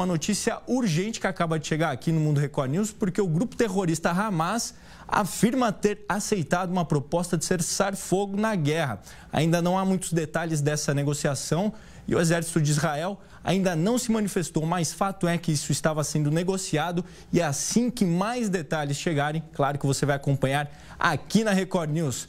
uma notícia urgente que acaba de chegar aqui no Mundo Record News, porque o grupo terrorista Hamas afirma ter aceitado uma proposta de cessar fogo na guerra. Ainda não há muitos detalhes dessa negociação e o exército de Israel ainda não se manifestou, mas fato é que isso estava sendo negociado e é assim que mais detalhes chegarem, claro que você vai acompanhar aqui na Record News.